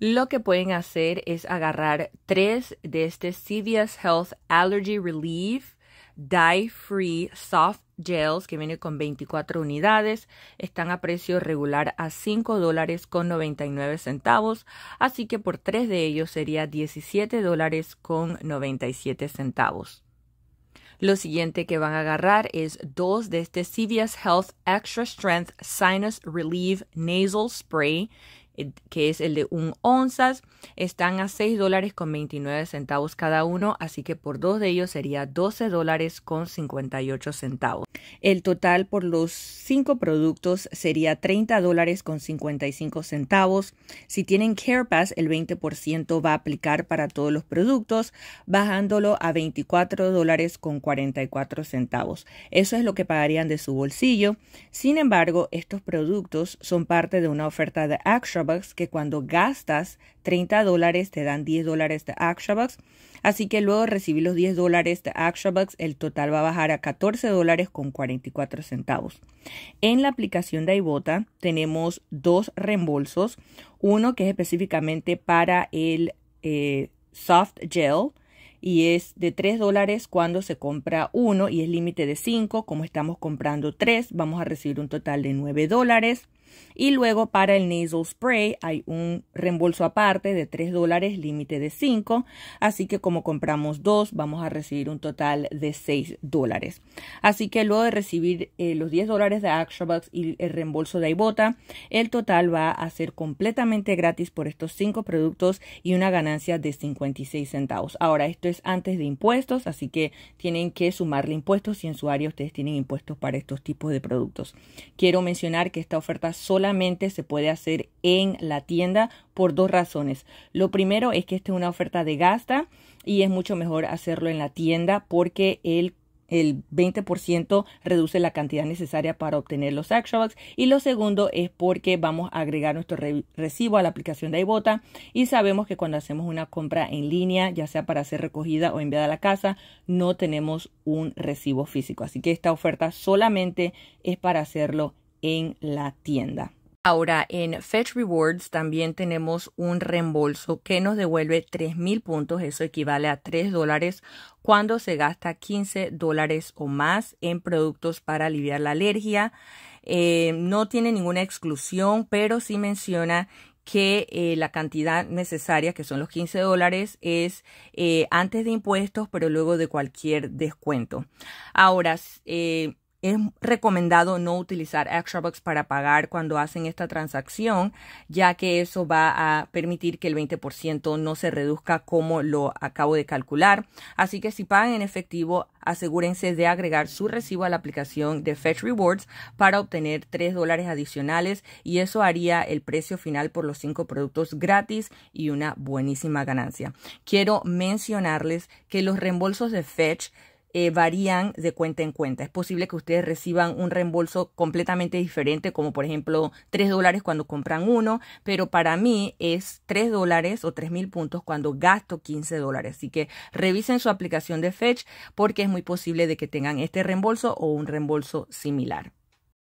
Lo que pueden hacer es agarrar tres de este CVS Health Allergy Relief Dye Free Soft Gels que viene con 24 unidades. Están a precio regular a $5.99, dólares con centavos. Así que por tres de ellos sería $17.97. dólares con centavos. Lo siguiente que van a agarrar es dos de este CVS Health Extra Strength Sinus Relief Nasal Spray eh, que es el de un onzas, están a 6 dólares con 29 centavos cada uno, así que por dos de ellos sería 12 dólares con 58 centavos. El total por los cinco productos sería 30 dólares con 55 centavos. Si tienen Care el 20% va a aplicar para todos los productos, bajándolo a 24 dólares con 44 centavos. Eso es lo que pagarían de su bolsillo. Sin embargo, estos productos son parte de una oferta de Action que cuando gastas 30 dólares te dan 10 dólares de Bucks. Así que luego de recibir los 10 dólares de Bucks, el total va a bajar a 14 dólares con 44 centavos. En la aplicación de iBota tenemos dos reembolsos. Uno que es específicamente para el eh, soft gel y es de 3 dólares cuando se compra uno y es límite de 5. Como estamos comprando 3, vamos a recibir un total de 9 dólares. Y luego para el nasal spray hay un reembolso aparte de 3 dólares, límite de 5. Así que como compramos dos, vamos a recibir un total de 6 dólares. Así que luego de recibir eh, los 10 dólares de ActionBox y el reembolso de Ibota, el total va a ser completamente gratis por estos 5 productos y una ganancia de 56 centavos. Ahora, esto es antes de impuestos, así que tienen que sumarle impuestos si en su área ustedes tienen impuestos para estos tipos de productos. Quiero mencionar que esta oferta solamente se puede hacer en la tienda por dos razones. Lo primero es que esta es una oferta de gasta y es mucho mejor hacerlo en la tienda porque el el 20% reduce la cantidad necesaria para obtener los Actionbox. Y lo segundo es porque vamos a agregar nuestro recibo a la aplicación de iBota y sabemos que cuando hacemos una compra en línea, ya sea para ser recogida o enviada a la casa, no tenemos un recibo físico. Así que esta oferta solamente es para hacerlo en la tienda. Ahora, en Fetch Rewards también tenemos un reembolso que nos devuelve 3.000 puntos, eso equivale a 3 dólares cuando se gasta 15 dólares o más en productos para aliviar la alergia. Eh, no tiene ninguna exclusión, pero sí menciona que eh, la cantidad necesaria, que son los 15 dólares, es eh, antes de impuestos, pero luego de cualquier descuento. Ahora, es recomendado no utilizar ExtraBucks para pagar cuando hacen esta transacción, ya que eso va a permitir que el 20% no se reduzca como lo acabo de calcular. Así que si pagan en efectivo, asegúrense de agregar su recibo a la aplicación de Fetch Rewards para obtener 3 dólares adicionales y eso haría el precio final por los 5 productos gratis y una buenísima ganancia. Quiero mencionarles que los reembolsos de Fetch eh, varían de cuenta en cuenta. Es posible que ustedes reciban un reembolso completamente diferente, como por ejemplo 3 dólares cuando compran uno, pero para mí es 3 dólares o tres mil puntos cuando gasto 15 dólares. Así que revisen su aplicación de Fetch porque es muy posible de que tengan este reembolso o un reembolso similar.